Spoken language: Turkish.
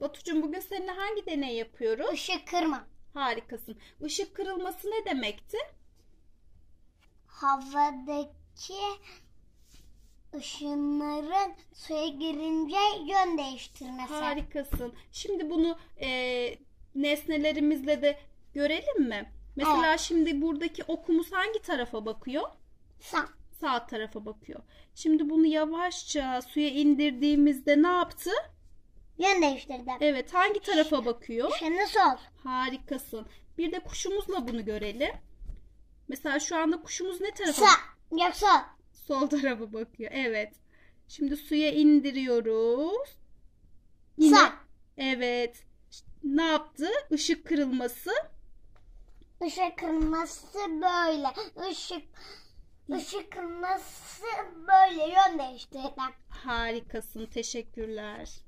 Batucuğum bugün seninle hangi deney yapıyoruz? Işık kırma. Harikasın. Işık kırılması ne demekti? Havadaki ışınların suya girince yön değiştirmesi. Harikasın. Şimdi bunu e, nesnelerimizle de görelim mi? Mesela evet. şimdi buradaki okumuz hangi tarafa bakıyor? Sağ. Sağ tarafa bakıyor. Şimdi bunu yavaşça suya indirdiğimizde ne yaptı? Yön değiştirdim. Evet hangi tarafa bakıyor? Şimdi sol. Harikasın. Bir de kuşumuzla bunu görelim. Mesela şu anda kuşumuz ne tarafa? Sağ. Yok sol. Sol tarafa bakıyor. Evet. Şimdi suya indiriyoruz. Yine. Sağ. Evet. Ne yaptı? Işık kırılması. Işık kırılması böyle. Işık Işık kırmızı böyle yön değiştirdim. Harikasın. Teşekkürler.